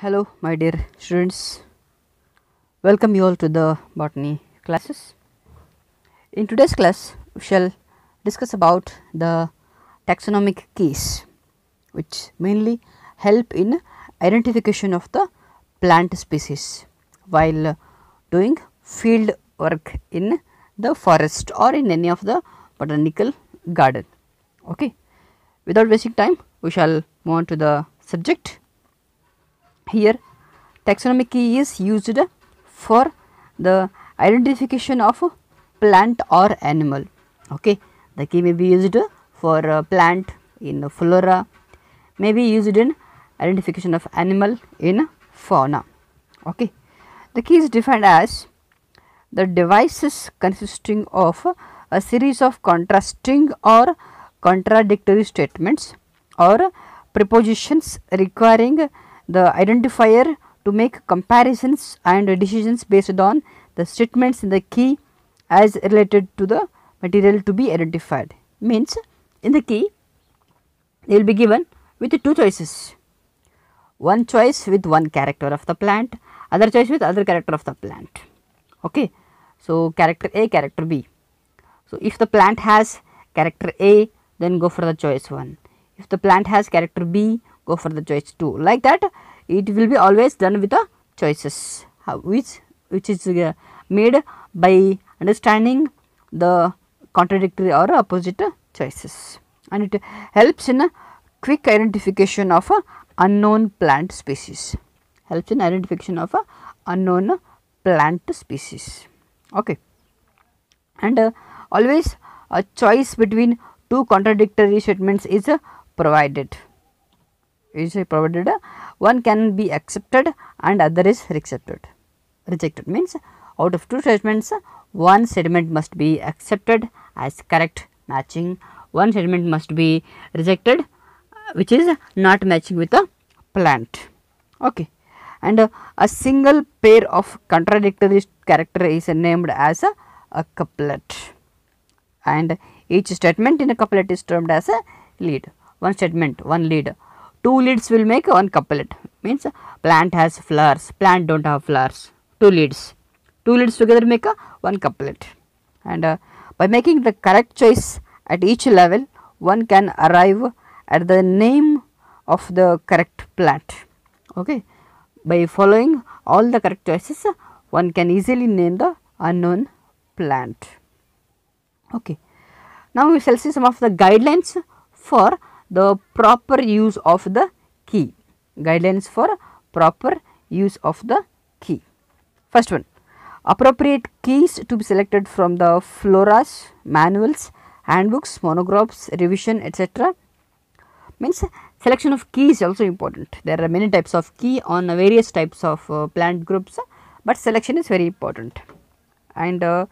hello my dear students welcome you all to the botany classes in today's class we shall discuss about the taxonomic keys which mainly help in identification of the plant species while doing field work in the forest or in any of the botanical garden okay without wasting time we shall move on to the subject here taxonomic key is used for the identification of a plant or animal. Okay. The key may be used for uh, plant in flora, may be used in identification of animal in fauna. Okay. The key is defined as the devices consisting of a series of contrasting or contradictory statements or prepositions requiring the identifier to make comparisons and decisions based on the statements in the key as related to the material to be identified. Means in the key they will be given with two choices, one choice with one character of the plant, other choice with other character of the plant. Okay. So, character A, character B. So, if the plant has character A, then go for the choice 1. If the plant has character B go for the choice 2 like that it will be always done with the choices which which is uh, made by understanding the contradictory or opposite choices and it helps in quick identification of unknown plant species helps in identification of unknown plant species okay and uh, always a choice between two contradictory statements is uh, provided is provided one can be accepted and other is rejected. Rejected means out of two statements one statement must be accepted as correct matching one statement must be rejected which is not matching with the plant okay and uh, a single pair of contradictory character is uh, named as a, a, couplet and each statement in a couplet is termed as a lead one statement one lead two leads will make one couplet means plant has flowers plant don't have flowers two leads two leads together make a one couplet and uh, by making the correct choice at each level one can arrive at the name of the correct plant okay by following all the correct choices one can easily name the unknown plant okay now we shall see some of the guidelines for the proper use of the key guidelines for proper use of the key first one appropriate keys to be selected from the floras manuals handbooks monographs revision etc means selection of key is also important there are many types of key on various types of uh, plant groups but selection is very important and uh,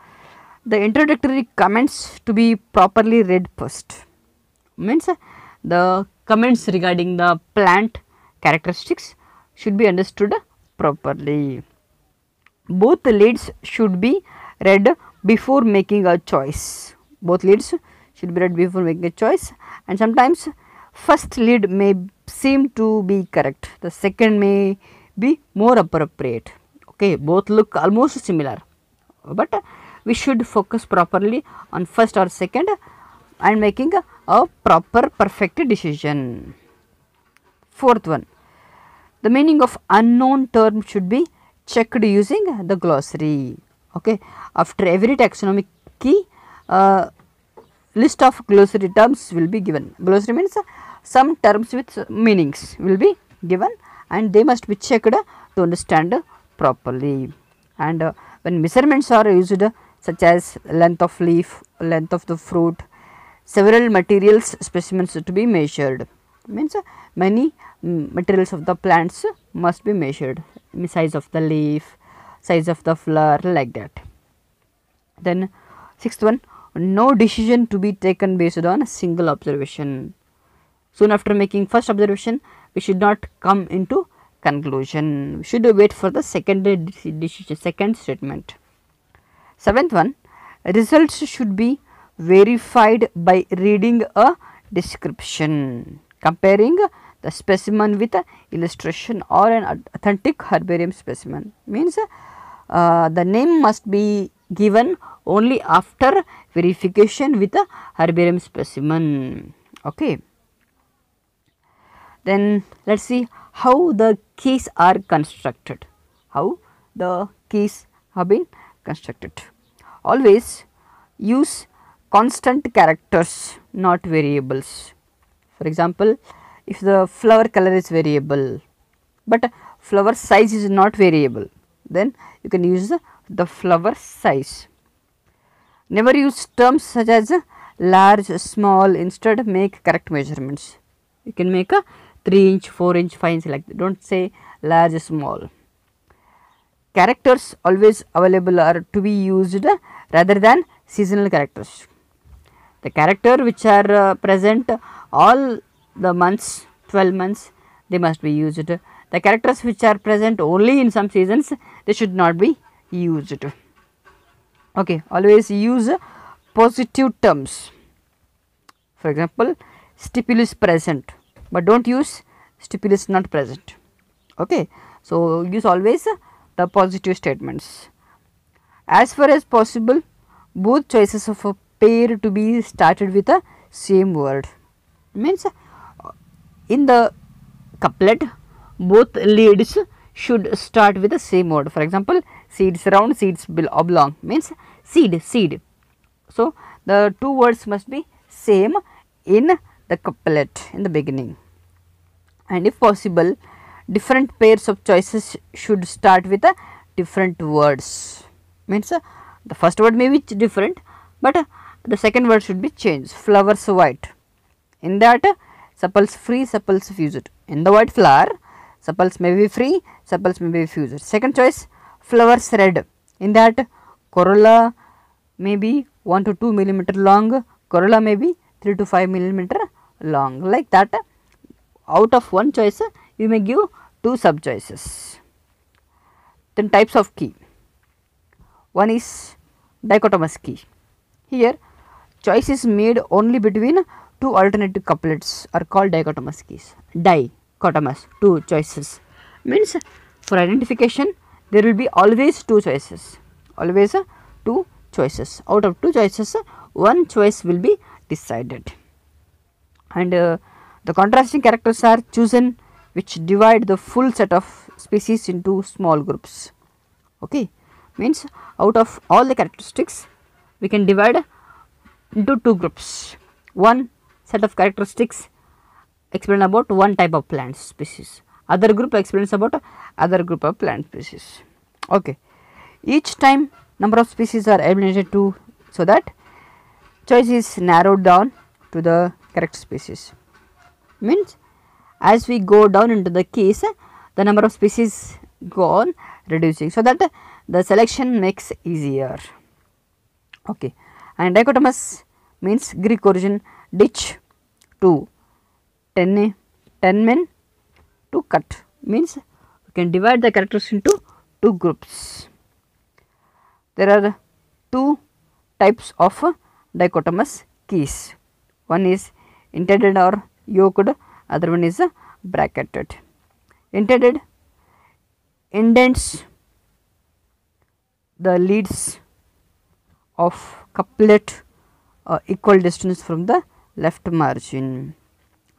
the introductory comments to be properly read first means uh, the comments regarding the plant characteristics should be understood properly. Both leads should be read before making a choice. Both leads should be read before making a choice and sometimes first lead may seem to be correct. The second may be more appropriate. Okay, both look almost similar but we should focus properly on first or second and making a a proper perfect decision. Fourth one, the meaning of unknown term should be checked using the glossary. Okay, after every taxonomic key, uh, list of glossary terms will be given. Glossary means uh, some terms with meanings will be given and they must be checked to understand properly. And uh, when measurements are used, such as length of leaf, length of the fruit, several materials specimens to be measured means many mm, materials of the plants must be measured size of the leaf size of the flower like that then sixth one no decision to be taken based on a single observation soon after making first observation we should not come into conclusion we should wait for the second decision second statement seventh one results should be verified by reading a description, comparing the specimen with an illustration or an authentic herbarium specimen means uh, the name must be given only after verification with a herbarium specimen. Okay. Then let us see how the keys are constructed, how the keys have been constructed. Always use constant characters not variables. For example, if the flower color is variable, but flower size is not variable, then you can use the, flower size. Never use terms such as large, small, instead make correct measurements. You can make a 3 inch, 4 inch, 5 inch like that. do not say large, small. Characters always available are to be used rather than seasonal characters the character which are uh, present all the months 12 months they must be used the characters which are present only in some seasons they should not be used okay always use positive terms for example stipulus present but don't use stipulus not present okay so use always the positive statements as far as possible both choices of a pair to be started with the same word means in the couplet both leads should start with the same word for example seeds round seeds oblong means seed seed so the two words must be same in the couplet in the beginning and if possible different pairs of choices should start with the different words means the first word may be different but uh, the second word should be changed flowers white in that sepals free sepals fused in the white flower sepals may be free sepals may be fused second choice flowers red in that corolla may be 1 to 2 millimeter long corolla may be 3 to 5 millimeter long like that out of one choice you may give two sub choices then types of key one is dichotomous key here choice is made only between two alternative couplets are called dichotomous keys. Dichotomous, two choices. Means for identification, there will be always two choices. Always uh, two choices. Out of two choices, uh, one choice will be decided. And uh, the contrasting characters are chosen which divide the full set of species into small groups. Okay, means out of all the characteristics, we can divide into two groups. One set of characteristics explain about one type of plant species. Other group explains about other group of plant species. Okay. Each time number of species are eliminated to so that choice is narrowed down to the correct species. Means as we go down into the case the number of species go on reducing so that the selection makes easier. Okay and dichotomous means Greek origin ditch to ten, ten men to cut means you can divide the characters into two groups. There are two types of dichotomous keys. One is intended or yoked, other one is bracketed. Intended indents the leads of couplet uh, equal distance from the left margin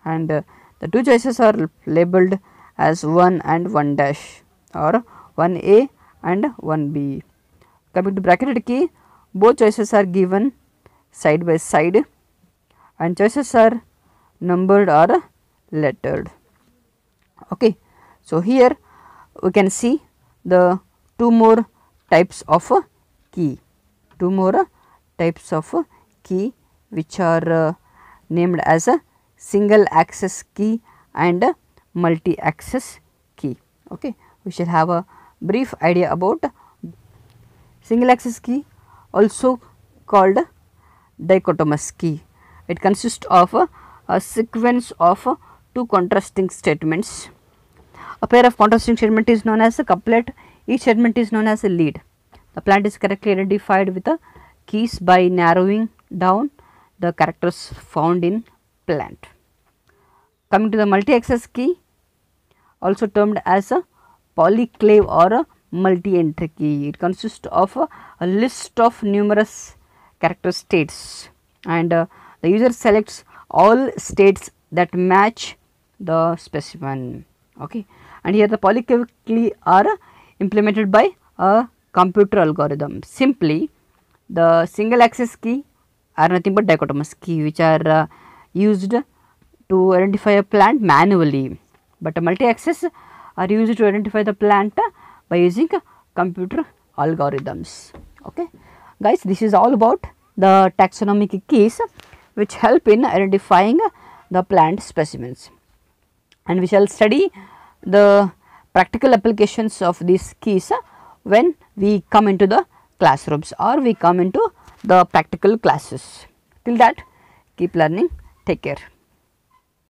and uh, the two choices are labeled as 1 and 1 dash or 1 A and 1 B. Coming to bracketed key, both choices are given side by side and choices are numbered or lettered. Okay. So, here we can see the two more types of key two more types of key which are uh, named as a single access key and multi access key. Okay. We shall have a brief idea about single access key also called dichotomous key. It consists of a, a sequence of a two contrasting statements. A pair of contrasting statement is known as a couplet, each statement is known as a lead. The plant is correctly identified with the keys by narrowing down the characters found in plant. Coming to the multi-axis key, also termed as a polyclave or a multi-entry key. It consists of a, a, list of numerous character states and uh, the user selects all states that match the specimen. Okay. And here the polyclave key are implemented by a computer algorithm. Simply, the single axis key are nothing but dichotomous key which are uh, used to identify a plant manually, but a multi-axis are used to identify the plant by using computer algorithms. Okay, guys, this is all about the taxonomic keys which help in identifying the plant specimens and we shall study the practical applications of these keys when we come into the classrooms or we come into the practical classes. Till that keep learning take care.